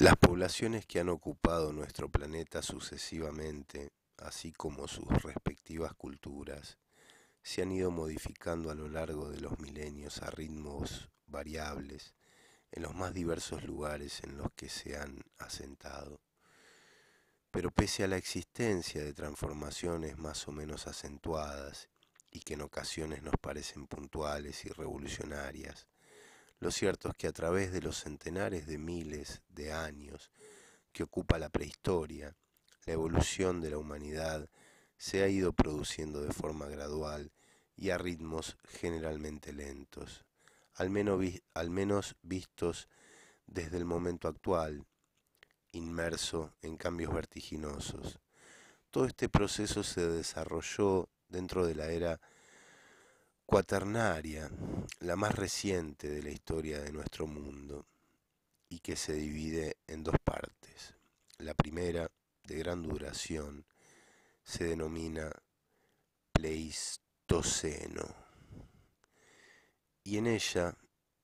Las poblaciones que han ocupado nuestro planeta sucesivamente, así como sus respectivas culturas, se han ido modificando a lo largo de los milenios a ritmos variables en los más diversos lugares en los que se han asentado. Pero pese a la existencia de transformaciones más o menos acentuadas y que en ocasiones nos parecen puntuales y revolucionarias, lo cierto es que a través de los centenares de miles de años que ocupa la prehistoria, la evolución de la humanidad se ha ido produciendo de forma gradual y a ritmos generalmente lentos, al menos, al menos vistos desde el momento actual, inmerso en cambios vertiginosos. Todo este proceso se desarrolló dentro de la era cuaternaria, la más reciente de la historia de nuestro mundo y que se divide en dos partes. La primera, de gran duración, se denomina Pleistoceno y en ella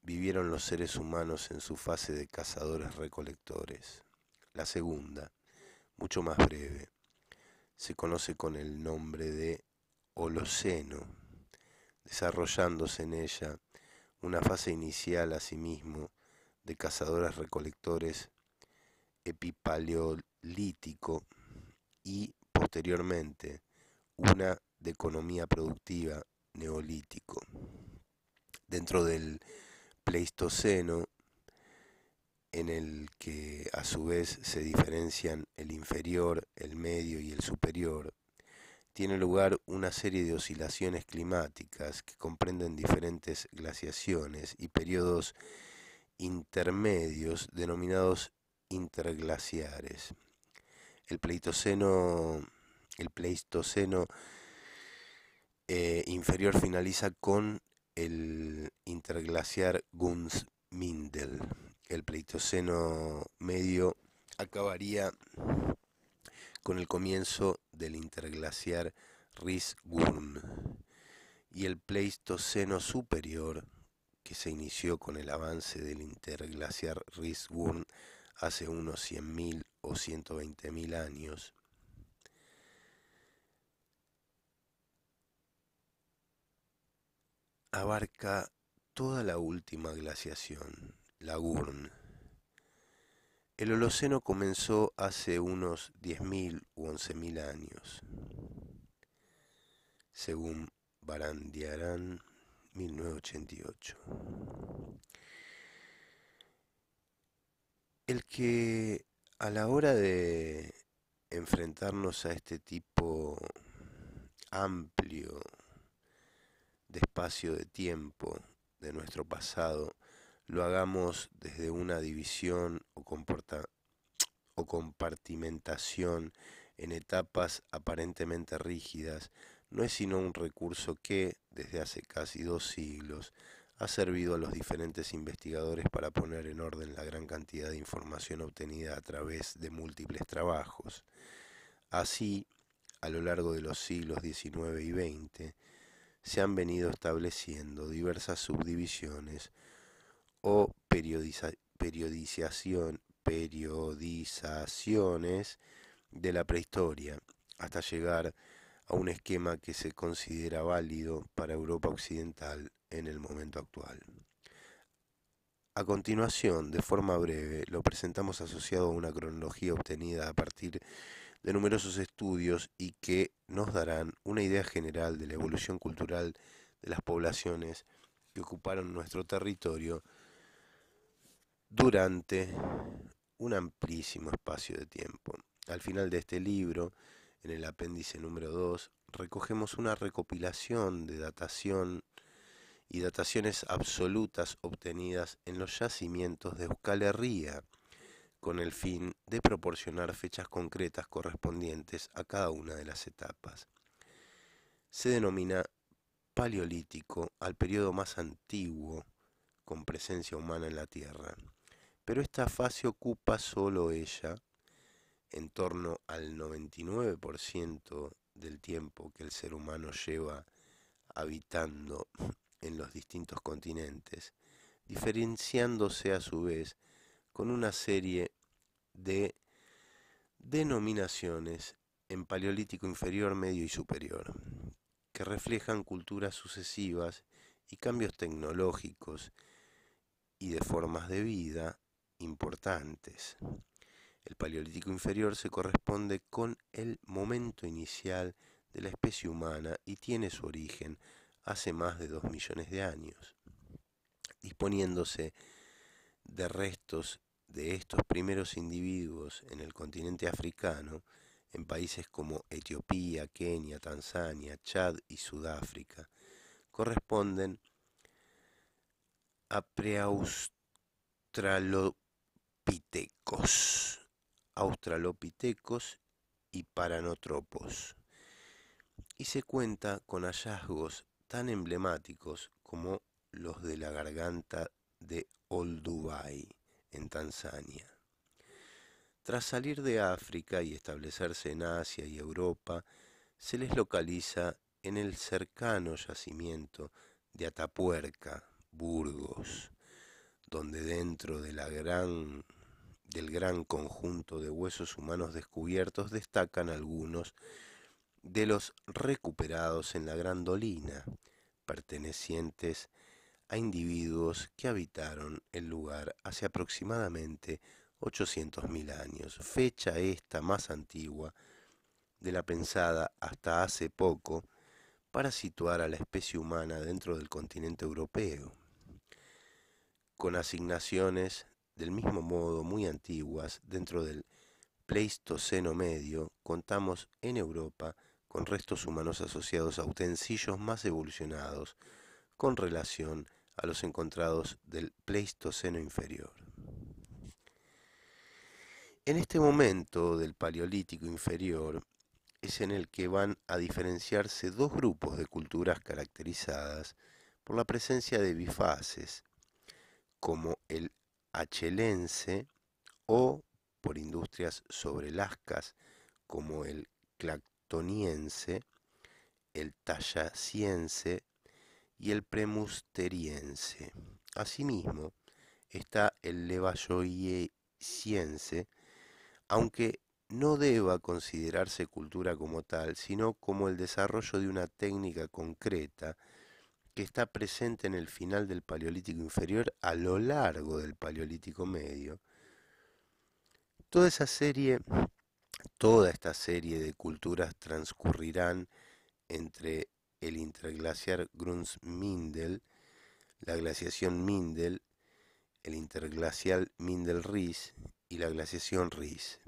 vivieron los seres humanos en su fase de cazadores-recolectores. La segunda, mucho más breve, se conoce con el nombre de Holoceno desarrollándose en ella una fase inicial asimismo de cazadores recolectores epipaleolítico y posteriormente una de economía productiva neolítico. Dentro del Pleistoceno, en el que a su vez se diferencian el inferior, el medio y el superior, tiene lugar una serie de oscilaciones climáticas que comprenden diferentes glaciaciones y periodos intermedios denominados interglaciares. El Pleistoceno, el Pleistoceno eh, inferior finaliza con el interglaciar Gunz-Mindel. El Pleistoceno medio acabaría con el comienzo del interglaciar Wurm y el Pleistoceno superior que se inició con el avance del interglaciar Wurm hace unos 100.000 o 120.000 años. abarca toda la última glaciación, la el Holoceno comenzó hace unos 10.000 u 11.000 años, según Barandiarán 1988. El que a la hora de enfrentarnos a este tipo amplio de espacio de tiempo de nuestro pasado, lo hagamos desde una división o, compartimentación en etapas aparentemente rígidas, no es sino un recurso que, desde hace casi dos siglos, ha servido a los diferentes investigadores para poner en orden la gran cantidad de información obtenida a través de múltiples trabajos. Así, a lo largo de los siglos XIX y XX, se han venido estableciendo diversas subdivisiones o periodización, periodizaciones de la prehistoria, hasta llegar a un esquema que se considera válido para Europa Occidental en el momento actual. A continuación, de forma breve, lo presentamos asociado a una cronología obtenida a partir de numerosos estudios y que nos darán una idea general de la evolución cultural de las poblaciones que ocuparon nuestro territorio durante un amplísimo espacio de tiempo. Al final de este libro, en el apéndice número 2, recogemos una recopilación de datación y dataciones absolutas obtenidas en los yacimientos de Euskal Herria, con el fin de proporcionar fechas concretas correspondientes a cada una de las etapas. Se denomina paleolítico al periodo más antiguo con presencia humana en la Tierra pero esta fase ocupa solo ella, en torno al 99% del tiempo que el ser humano lleva habitando en los distintos continentes, diferenciándose a su vez con una serie de denominaciones en Paleolítico inferior, medio y superior, que reflejan culturas sucesivas y cambios tecnológicos y de formas de vida importantes. El Paleolítico inferior se corresponde con el momento inicial de la especie humana y tiene su origen hace más de 2 millones de años, disponiéndose de restos de estos primeros individuos en el continente africano, en países como Etiopía, Kenia, Tanzania, Chad y Sudáfrica, corresponden a preaustralopithecus pitecos, australopitecos y paranotropos. Y se cuenta con hallazgos tan emblemáticos como los de la garganta de Old Dubai, en Tanzania. Tras salir de África y establecerse en Asia y Europa, se les localiza en el cercano yacimiento de Atapuerca, Burgos, donde dentro de la gran del gran conjunto de huesos humanos descubiertos destacan algunos de los recuperados en la Gran Dolina, pertenecientes a individuos que habitaron el lugar hace aproximadamente 800.000 años, fecha esta más antigua de la pensada hasta hace poco para situar a la especie humana dentro del continente europeo, con asignaciones del mismo modo, muy antiguas, dentro del Pleistoceno medio, contamos en Europa con restos humanos asociados a utensilios más evolucionados con relación a los encontrados del Pleistoceno inferior. En este momento del Paleolítico inferior es en el que van a diferenciarse dos grupos de culturas caracterizadas por la presencia de bifaces, como el achelense o por industrias sobrelascas como el clactoniense, el tallaciense y el premusteriense. Asimismo, está el levalloisiense, aunque no deba considerarse cultura como tal, sino como el desarrollo de una técnica concreta que está presente en el final del Paleolítico inferior a lo largo del Paleolítico medio. Toda esa serie, toda esta serie de culturas transcurrirán entre el interglaciar grunz mindel la glaciación Mindel, el interglacial Mindel-Ries y la glaciación Ries,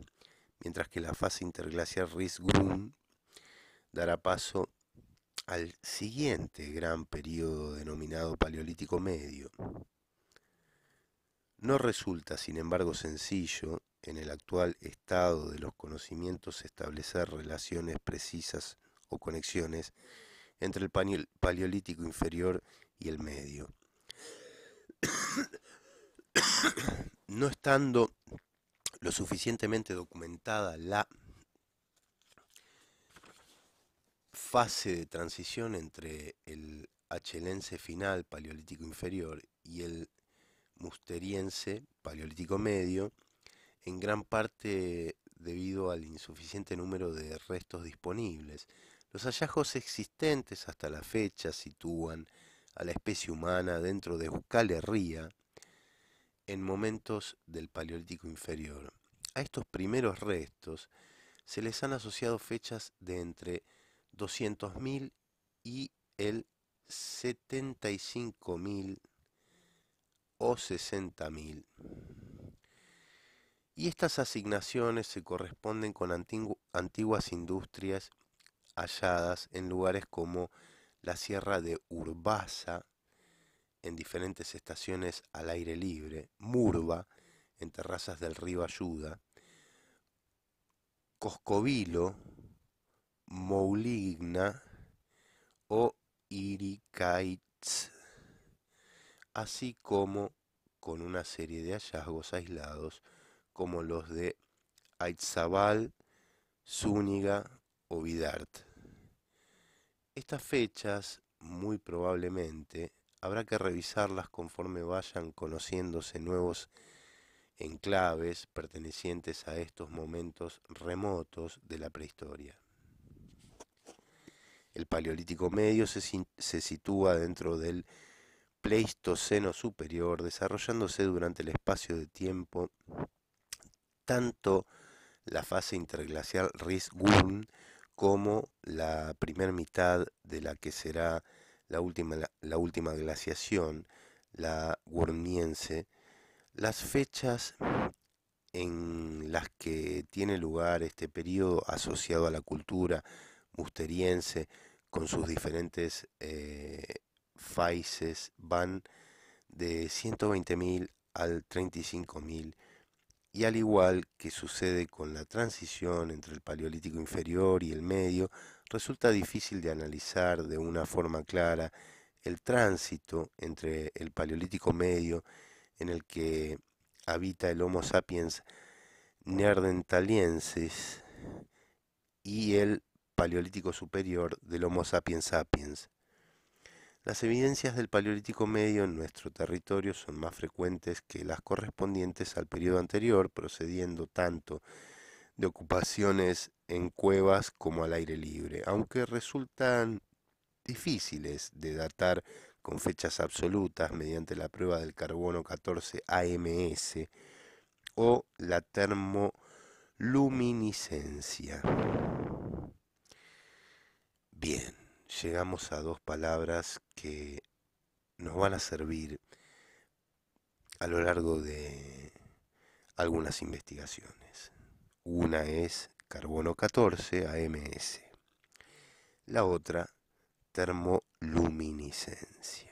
mientras que la fase interglacial Ries-Grun dará paso al siguiente gran periodo denominado Paleolítico Medio. No resulta, sin embargo, sencillo en el actual estado de los conocimientos establecer relaciones precisas o conexiones entre el Paleolítico inferior y el medio. No estando lo suficientemente documentada la fase de transición entre el achelense final, paleolítico inferior, y el musteriense, paleolítico medio, en gran parte debido al insuficiente número de restos disponibles. Los hallazgos existentes hasta la fecha sitúan a la especie humana dentro de Euskal en momentos del Paleolítico inferior. A estos primeros restos se les han asociado fechas de entre 200.000 y el 75.000 o 60.000. Y estas asignaciones se corresponden con antiguas industrias halladas en lugares como la Sierra de Urbasa, en diferentes estaciones al aire libre, Murba, en terrazas del río Ayuda, Coscovilo, Mouligna o Irikaitz, así como con una serie de hallazgos aislados como los de Aitzabal, Zúñiga o Vidart. Estas fechas, muy probablemente, habrá que revisarlas conforme vayan conociéndose nuevos enclaves pertenecientes a estos momentos remotos de la prehistoria. El Paleolítico Medio se, se sitúa dentro del Pleistoceno Superior, desarrollándose durante el espacio de tiempo tanto la fase interglacial ris gurn como la primera mitad de la que será la última, la, última glaciación, la Gurniense. Las fechas en las que tiene lugar este periodo asociado a la cultura musteriense con sus diferentes eh, van de 120.000 al 35.000 y al igual que sucede con la transición entre el Paleolítico inferior y el medio, resulta difícil de analizar de una forma clara el tránsito entre el Paleolítico medio en el que habita el Homo sapiens neardentaliensis y el Paleolítico Superior del Homo sapiens sapiens. Las evidencias del Paleolítico Medio en nuestro territorio son más frecuentes que las correspondientes al periodo anterior, procediendo tanto de ocupaciones en cuevas como al aire libre, aunque resultan difíciles de datar con fechas absolutas mediante la prueba del carbono 14 AMS o la termoluminiscencia. llegamos a dos palabras que nos van a servir a lo largo de algunas investigaciones. Una es carbono 14 AMS, la otra termoluminiscencia.